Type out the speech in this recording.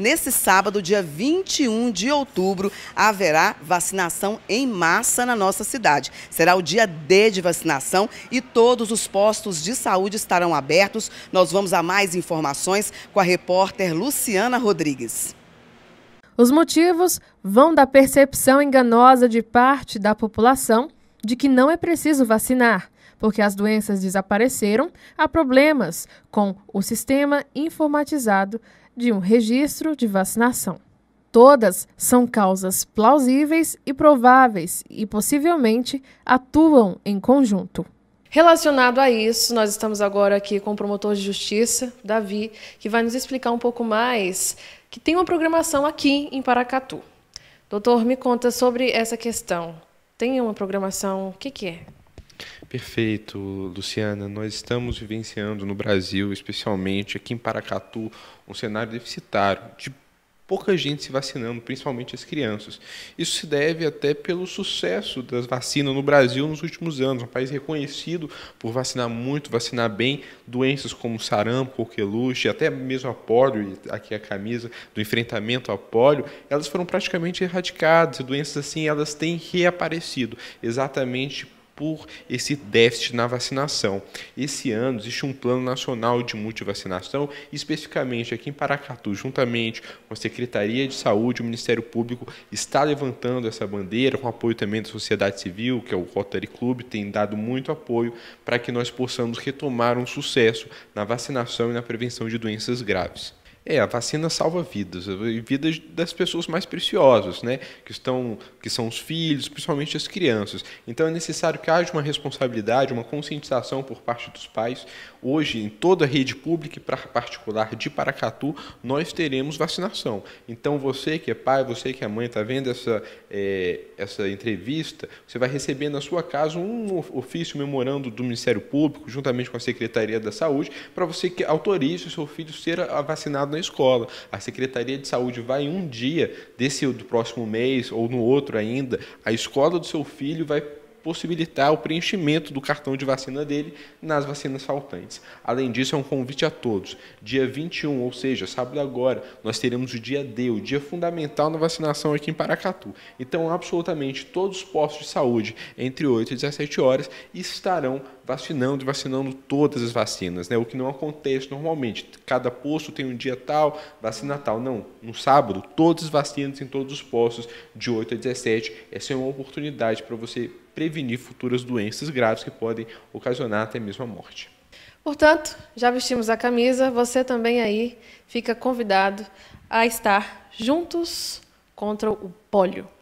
Nesse sábado, dia 21 de outubro, haverá vacinação em massa na nossa cidade. Será o dia D de vacinação e todos os postos de saúde estarão abertos. Nós vamos a mais informações com a repórter Luciana Rodrigues. Os motivos vão da percepção enganosa de parte da população de que não é preciso vacinar, porque as doenças desapareceram, há problemas com o sistema informatizado de um registro de vacinação. Todas são causas plausíveis e prováveis e possivelmente atuam em conjunto. Relacionado a isso, nós estamos agora aqui com o promotor de justiça, Davi, que vai nos explicar um pouco mais que tem uma programação aqui em Paracatu. Doutor, me conta sobre essa questão. Tem uma programação? O que, que é? Perfeito, Luciana. Nós estamos vivenciando no Brasil, especialmente aqui em Paracatu, um cenário deficitário de pouca gente se vacinando, principalmente as crianças. Isso se deve até pelo sucesso das vacinas no Brasil nos últimos anos, um país reconhecido por vacinar muito, vacinar bem, doenças como sarampo, coqueluche, até mesmo a polio, aqui a camisa do enfrentamento ao polio, elas foram praticamente erradicadas, e doenças assim elas têm reaparecido, exatamente por esse déficit na vacinação. Esse ano existe um plano nacional de multivacinação, especificamente aqui em Paracatu, juntamente com a Secretaria de Saúde, o Ministério Público está levantando essa bandeira, com apoio também da sociedade civil, que é o Rotary Club, tem dado muito apoio para que nós possamos retomar um sucesso na vacinação e na prevenção de doenças graves. É, a vacina salva vidas, vidas das pessoas mais preciosas, né? Que, estão, que são os filhos, principalmente as crianças. Então é necessário que haja uma responsabilidade, uma conscientização por parte dos pais. Hoje, em toda a rede pública e particular de Paracatu, nós teremos vacinação. Então você que é pai, você que é mãe, está vendo essa, é, essa entrevista, você vai receber na sua casa um ofício memorando do Ministério Público, juntamente com a Secretaria da Saúde, para você que autorize o seu filho ser vacinado na escola. A Secretaria de Saúde vai um dia, desse do próximo mês ou no outro ainda, a escola do seu filho vai possibilitar o preenchimento do cartão de vacina dele nas vacinas faltantes. Além disso, é um convite a todos. Dia 21, ou seja, sábado agora, nós teremos o dia D, o dia fundamental na vacinação aqui em Paracatu. Então, absolutamente todos os postos de saúde, entre 8 e 17 horas, estarão vacinando e vacinando todas as vacinas, né? O que não acontece normalmente. Cada posto tem um dia tal, vacina tal. Não, no sábado, todas as vacinas em todos os postos, de 8 a 17. Essa é uma oportunidade para você prevenir futuras doenças graves que podem ocasionar até mesmo a morte. Portanto, já vestimos a camisa, você também aí fica convidado a estar juntos contra o pólio.